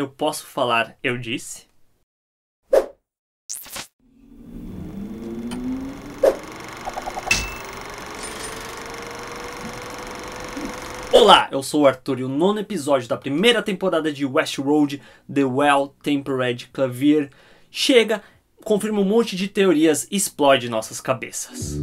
Eu posso falar, eu disse. Olá, eu sou o Arthur e o nono episódio da primeira temporada de Westworld The Well-Tempered Clavier chega, confirma um monte de teorias e explode nossas cabeças.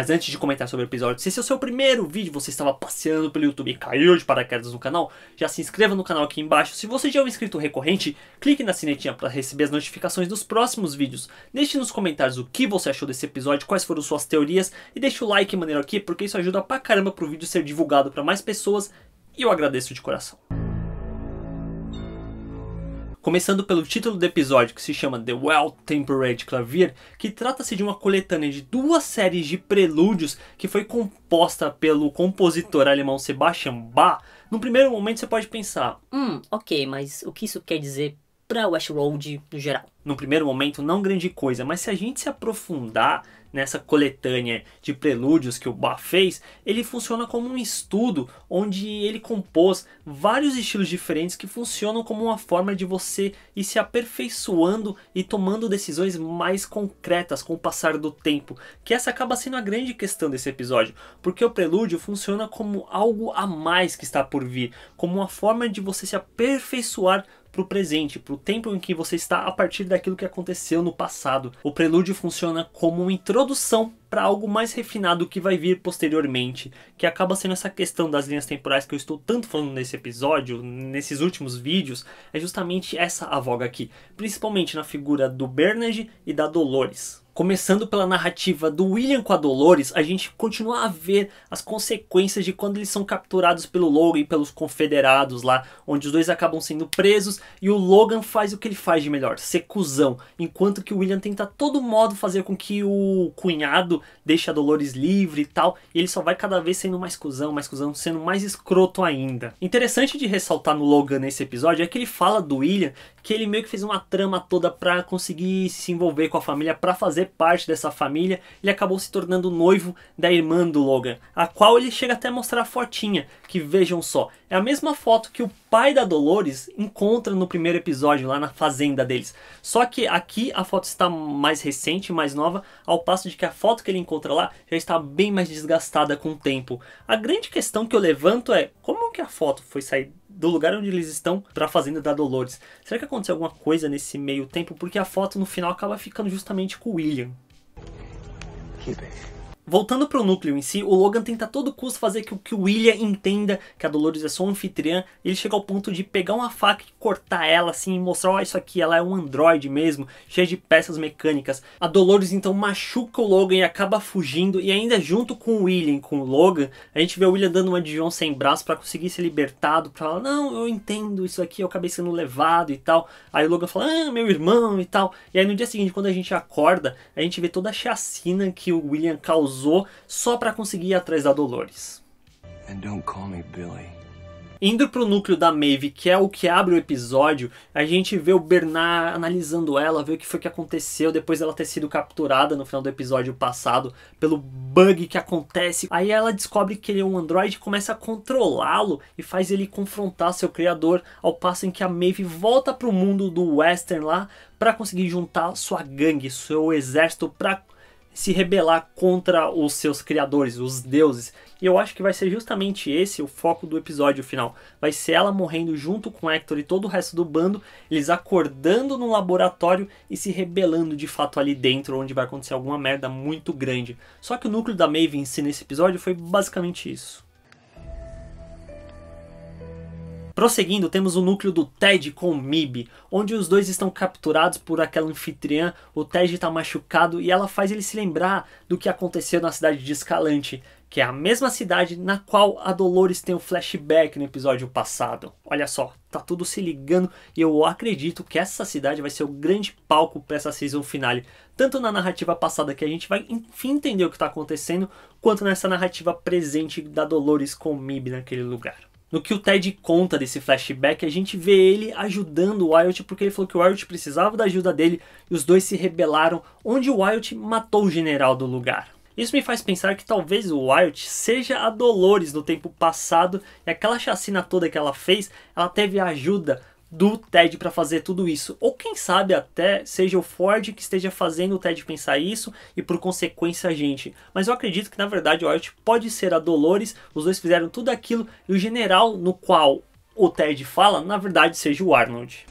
Mas antes de comentar sobre o episódio, se esse é o seu primeiro vídeo, você estava passeando pelo YouTube e caiu de paraquedas no canal, já se inscreva no canal aqui embaixo. Se você já é um inscrito recorrente, clique na sinetinha para receber as notificações dos próximos vídeos. Deixe nos comentários o que você achou desse episódio, quais foram suas teorias e deixe o like maneiro aqui, porque isso ajuda pra caramba pro vídeo ser divulgado para mais pessoas e eu agradeço de coração começando pelo título do episódio que se chama The Well-Tempered Clavier, que trata-se de uma coletânea de duas séries de prelúdios que foi composta pelo compositor alemão Sebastian Bach. No primeiro momento você pode pensar, hum, ok, mas o que isso quer dizer para Westworld no geral? No primeiro momento não grande coisa, mas se a gente se aprofundar nessa coletânea de prelúdios que o Bach fez, ele funciona como um estudo onde ele compôs vários estilos diferentes que funcionam como uma forma de você ir se aperfeiçoando e tomando decisões mais concretas com o passar do tempo, que essa acaba sendo a grande questão desse episódio, porque o prelúdio funciona como algo a mais que está por vir, como uma forma de você se aperfeiçoar para o presente, para o tempo em que você está a partir daquilo que aconteceu no passado. O prelúdio funciona como uma introdução para algo mais refinado que vai vir posteriormente, que acaba sendo essa questão das linhas temporais que eu estou tanto falando nesse episódio, nesses últimos vídeos, é justamente essa a voga aqui, principalmente na figura do Bernard e da Dolores. Começando pela narrativa do William com a Dolores, a gente continua a ver as consequências de quando eles são capturados pelo Logan e pelos confederados lá, onde os dois acabam sendo presos e o Logan faz o que ele faz de melhor, ser enquanto que o William tenta a todo modo fazer com que o cunhado deixa a Dolores livre e tal, e ele só vai cada vez sendo mais cuzão, mais cuzão, sendo mais escroto ainda. Interessante de ressaltar no Logan nesse episódio é que ele fala do William que ele meio que fez uma trama toda para conseguir se envolver com a família, para fazer parte dessa família. Ele acabou se tornando noivo da irmã do Logan, a qual ele chega até a mostrar a fotinha, que vejam só, é a mesma foto que o pai da Dolores encontra no primeiro episódio lá na fazenda deles. Só que aqui a foto está mais recente, mais nova, ao passo de que a foto que que ele encontra lá já está bem mais desgastada com o tempo. A grande questão que eu levanto é como que a foto foi sair do lugar onde eles estão para a fazenda da Dolores? Será que aconteceu alguma coisa nesse meio tempo? Porque a foto no final acaba ficando justamente com o William. Keep it. Voltando pro núcleo em si, o Logan tenta a todo custo fazer com que o William entenda que a Dolores é só um anfitriã. Ele chega ao ponto de pegar uma faca e cortar ela assim, e mostrar, ó, oh, isso aqui, ela é um androide mesmo, cheia de peças mecânicas. A Dolores então machuca o Logan e acaba fugindo. E ainda junto com o William, com o Logan, a gente vê o William dando uma de John sem braço para conseguir ser libertado. Pra falar, não, eu entendo isso aqui, eu acabei sendo levado e tal. Aí o Logan fala, ah, meu irmão e tal. E aí no dia seguinte, quando a gente acorda, a gente vê toda a chacina que o William causou casou só para conseguir ir atrás da Dolores. Indo pro núcleo da Maeve, que é o que abre o episódio, a gente vê o Bernard analisando ela, vê o que foi que aconteceu depois dela ter sido capturada no final do episódio passado pelo bug que acontece. Aí ela descobre que ele é um androide, começa a controlá-lo e faz ele confrontar seu criador, ao passo em que a Maeve volta pro mundo do western lá para conseguir juntar sua gangue, seu exército para se rebelar contra os seus criadores, os deuses. E eu acho que vai ser justamente esse o foco do episódio final. Vai ser ela morrendo junto com Hector e todo o resto do bando, eles acordando no laboratório e se rebelando de fato ali dentro, onde vai acontecer alguma merda muito grande. Só que o núcleo da Maeve em si nesse episódio foi basicamente isso. Prosseguindo, temos o núcleo do Ted com o Mib, onde os dois estão capturados por aquela anfitriã, o Ted está machucado e ela faz ele se lembrar do que aconteceu na cidade de Escalante, que é a mesma cidade na qual a Dolores tem um flashback no episódio passado. Olha só, tá tudo se ligando e eu acredito que essa cidade vai ser o grande palco para essa season finale, tanto na narrativa passada que a gente vai enfim entender o que está acontecendo, quanto nessa narrativa presente da Dolores com o Mib naquele lugar. No que o Ted conta desse flashback, a gente vê ele ajudando o Wyatt porque ele falou que o Wyatt precisava da ajuda dele e os dois se rebelaram, onde o Wyatt matou o general do lugar. Isso me faz pensar que talvez o Wyatt seja a Dolores no tempo passado e aquela chacina toda que ela fez, ela teve a ajuda do TED para fazer tudo isso. Ou quem sabe até seja o Ford que esteja fazendo o TED pensar isso e por consequência a gente. Mas eu acredito que na verdade o Art pode ser a Dolores, os dois fizeram tudo aquilo e o general no qual o Ted fala, na verdade seja o Arnold.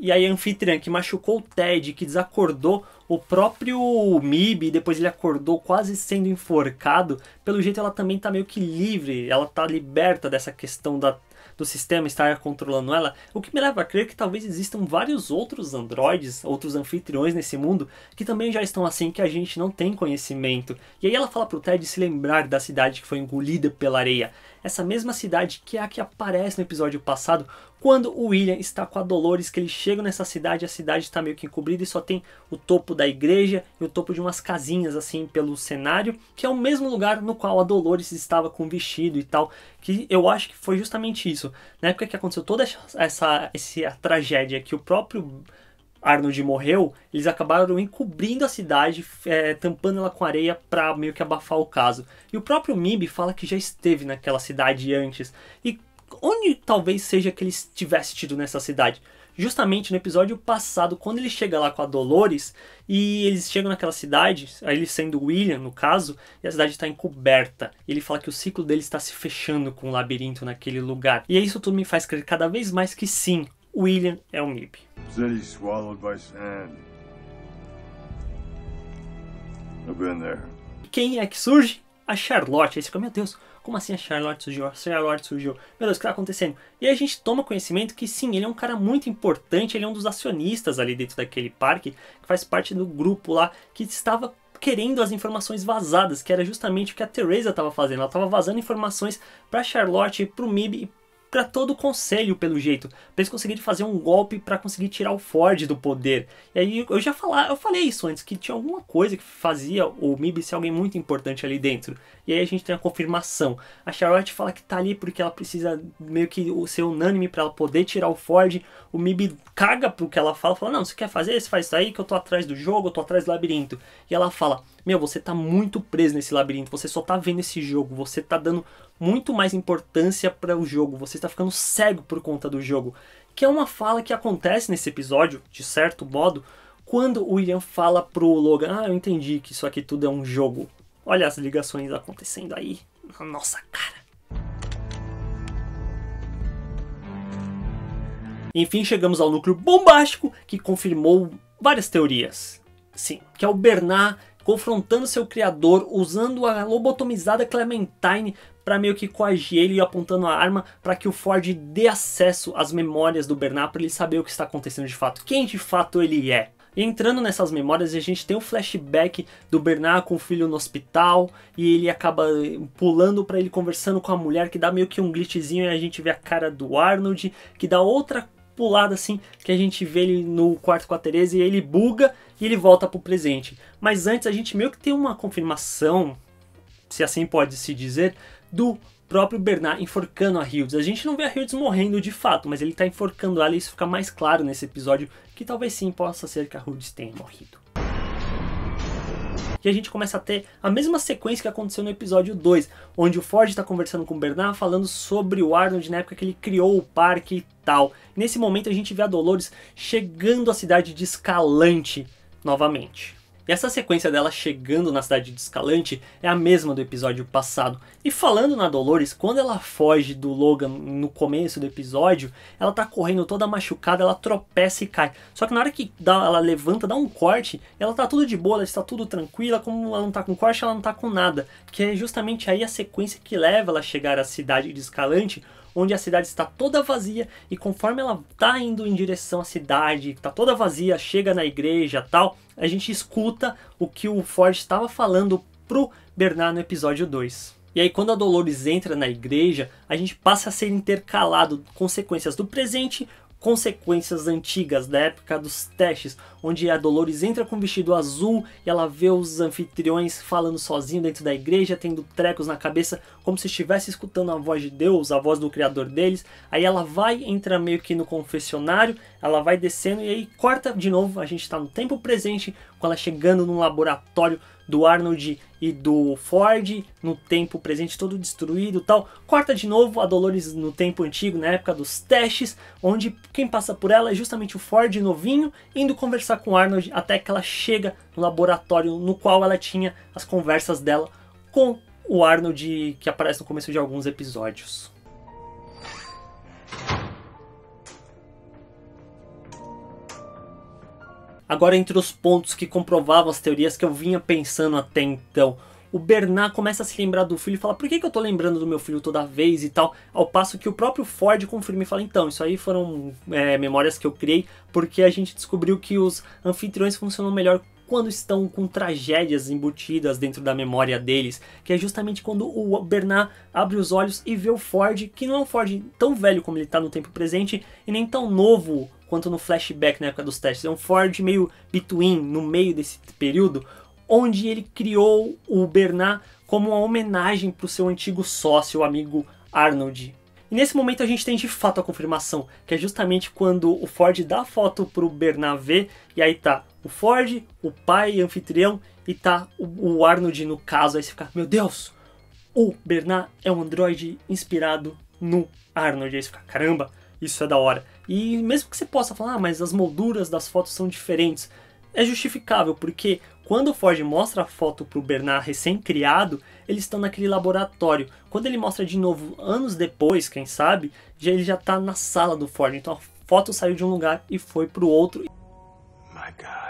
E aí a anfitriã que machucou o Ted, que desacordou o próprio Mib, depois ele acordou quase sendo enforcado, pelo jeito ela também tá meio que livre, ela tá liberta dessa questão da do sistema estar controlando ela, o que me leva a crer que talvez existam vários outros androides, outros anfitriões nesse mundo, que também já estão assim que a gente não tem conhecimento. E aí ela fala pro Ted se lembrar da cidade que foi engolida pela areia essa mesma cidade que é a que aparece no episódio passado, quando o William está com a Dolores, que eles chegam nessa cidade, a cidade está meio que encobrida e só tem o topo da igreja e o topo de umas casinhas assim pelo cenário, que é o mesmo lugar no qual a Dolores estava com vestido e tal, que eu acho que foi justamente isso. Na época que aconteceu toda essa, essa, essa tragédia que o próprio Arnold morreu, eles acabaram encobrindo a cidade, é, tampando ela com areia para meio que abafar o caso. E o próprio Mib fala que já esteve naquela cidade antes. E onde talvez seja que ele tivesse tido nessa cidade? Justamente no episódio passado, quando ele chega lá com a Dolores e eles chegam naquela cidade, ele sendo William no caso, e a cidade está encoberta. Ele fala que o ciclo dele está se fechando com o um labirinto naquele lugar. E isso tudo me faz crer cada vez mais que sim, William é um MIB. City swallowed by sand. I've been there. Quem é que surge? A Charlotte. Aí você fica, meu Deus, como assim a Charlotte surgiu? A Charlotte surgiu. Meu Deus, o que está acontecendo? E aí a gente toma conhecimento que sim, ele é um cara muito importante, ele é um dos acionistas ali dentro daquele parque, que faz parte do grupo lá que estava querendo as informações vazadas, que era justamente o que a Teresa estava fazendo. Ela estava vazando informações para Charlotte, para o MIB e para todo o conselho, pelo jeito, para eles conseguirem fazer um golpe para conseguir tirar o Ford do poder. E aí eu já falar, eu falei isso antes, que tinha alguma coisa que fazia o MIB ser alguém muito importante ali dentro. E aí a gente tem a confirmação. A Charlotte fala que tá ali porque ela precisa meio que ser unânime para ela poder tirar o Ford. O MIB caga pro que ela fala, fala: "Não, você quer fazer? Você faz isso aí que eu tô atrás do jogo, eu tô atrás do labirinto". E ela fala: meu, você tá muito preso nesse labirinto, você só tá vendo esse jogo, você tá dando muito mais importância para o jogo, você está ficando cego por conta do jogo. Que é uma fala que acontece nesse episódio, de certo modo, quando o William fala pro Logan: Ah, eu entendi que isso aqui tudo é um jogo. Olha as ligações acontecendo aí na nossa cara. Enfim, chegamos ao núcleo bombástico que confirmou várias teorias. Sim, que é o Bernard confrontando seu criador, usando a lobotomizada Clementine para meio que coagir ele e apontando a arma para que o Ford dê acesso às memórias do Bernard para ele saber o que está acontecendo de fato, quem de fato ele é. entrando nessas memórias, a gente tem o um flashback do Bernard com o filho no hospital e ele acaba eh, pulando para ele conversando com a mulher que dá meio que um glitchzinho e a gente vê a cara do Arnold, que dá outra pulada assim que a gente vê ele no quarto com a Teresa e ele buga e ele volta pro presente. Mas antes a gente meio que tem uma confirmação, se assim pode se dizer, do próprio Bernard enforcando a Hildes. A gente não vê a Hildes morrendo de fato, mas ele está enforcando ela e isso fica mais claro nesse episódio que talvez sim possa ser que a Hildes tenha morrido a gente começa a ter a mesma sequência que aconteceu no episódio 2, onde o Ford está conversando com o Bernard falando sobre o Arnold na época que ele criou o parque e tal. Nesse momento a gente vê a Dolores chegando à cidade de Escalante novamente. E essa sequência dela chegando na cidade de Escalante é a mesma do episódio passado. E falando na Dolores, quando ela foge do Logan no começo do episódio, ela tá correndo toda machucada, ela tropeça e cai. Só que na hora que dá, ela levanta, dá um corte, ela tá tudo de boa, ela está tudo tranquila, como ela não tá com corte, ela não tá com nada. Que é justamente aí a sequência que leva ela a chegar à cidade de Escalante, onde a cidade está toda vazia e conforme ela está indo em direção à cidade, está toda vazia, chega na igreja tal, a gente escuta o que o Ford estava falando pro Bernard no episódio 2. E aí, quando a Dolores entra na igreja, a gente passa a ser intercalado consequências do presente consequências antigas da época dos testes, onde a Dolores entra com um vestido azul e ela vê os anfitriões falando sozinho dentro da igreja, tendo trecos na cabeça, como se estivesse escutando a voz de Deus, a voz do criador deles. Aí ela vai entrar meio que no confessionário, ela vai descendo e aí corta de novo, a gente está no tempo presente, com ela chegando num laboratório do Arnold e do Ford no tempo presente todo destruído tal. Corta de novo a Dolores no tempo antigo, na época dos testes, onde quem passa por ela é justamente o Ford novinho indo conversar com Arnold até que ela chega no laboratório no qual ela tinha as conversas dela com o Arnold que aparece no começo de alguns episódios. Agora, entre os pontos que comprovavam as teorias que eu vinha pensando até então, o Bernard começa a se lembrar do filho e fala: por que, que eu tô lembrando do meu filho toda vez e tal? Ao passo que o próprio Ford confirma e fala: então, isso aí foram é, memórias que eu criei porque a gente descobriu que os anfitriões funcionam melhor quando estão com tragédias embutidas dentro da memória deles, que é justamente quando o Bernard abre os olhos e vê o Ford, que não é um Ford tão velho como ele está no tempo presente e nem tão novo quanto no flashback na época dos testes. É um Ford meio between, no meio desse período, onde ele criou o Bernard como uma homenagem para o seu antigo sócio, o amigo Arnold. E nesse momento a gente tem de fato a confirmação, que é justamente quando o Ford dá a foto pro Bernard ver, e aí tá o Ford, o pai anfitrião e tá o, o Arnold no caso. Aí você fica, meu Deus, o Bernard é um androide inspirado no Arnold. Aí você fica, caramba, isso é da hora. E mesmo que você possa falar, ah, mas as molduras das fotos são diferentes, é justificável, porque quando o Ford mostra a foto pro Bernard recém-criado, eles estão naquele laboratório. Quando ele mostra de novo, anos depois, quem sabe, já, ele já tá na sala do Ford. Então a foto saiu de um lugar e foi pro outro. My God.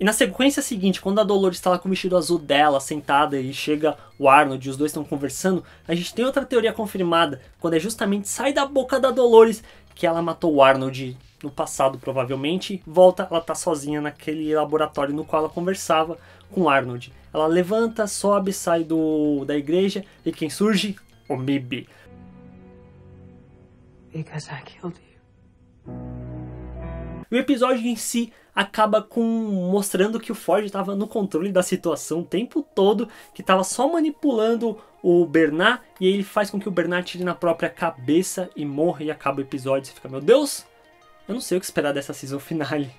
E na sequência seguinte, quando a Dolores está lá com o vestido azul dela, sentada, e chega o Arnold e os dois estão conversando, a gente tem outra teoria confirmada, quando é justamente sai da boca da Dolores que ela matou o Arnold no passado, provavelmente. Volta, ela tá sozinha naquele laboratório no qual ela conversava com o Arnold. Ela levanta, sobe, sai do, da igreja e quem surge? O Mibi. Because I killed you. E o episódio em si acaba com mostrando que o Ford estava no controle da situação o tempo todo, que estava só manipulando o Bernard e aí ele faz com que o Bernard tire na própria cabeça e morra e acaba o episódio. Você fica, meu Deus, eu não sei o que esperar dessa season finale.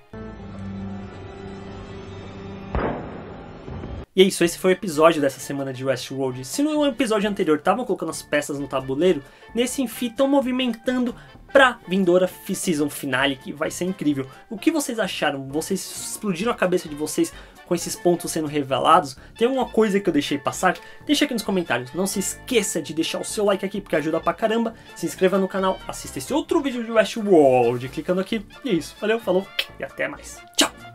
E é isso, esse foi o episódio dessa semana de Westworld. Se no é episódio anterior estavam colocando as peças no tabuleiro, nesse enfim estão movimentando pra vindoura season finale, que vai ser incrível. O que vocês acharam? Vocês explodiram a cabeça de vocês com esses pontos sendo revelados? Tem alguma coisa que eu deixei passar? Deixa aqui nos comentários. Não se esqueça de deixar o seu like aqui, porque ajuda pra caramba. Se inscreva no canal, assista esse outro vídeo de Westworld clicando aqui. E é isso. Valeu, falou e até mais. Tchau!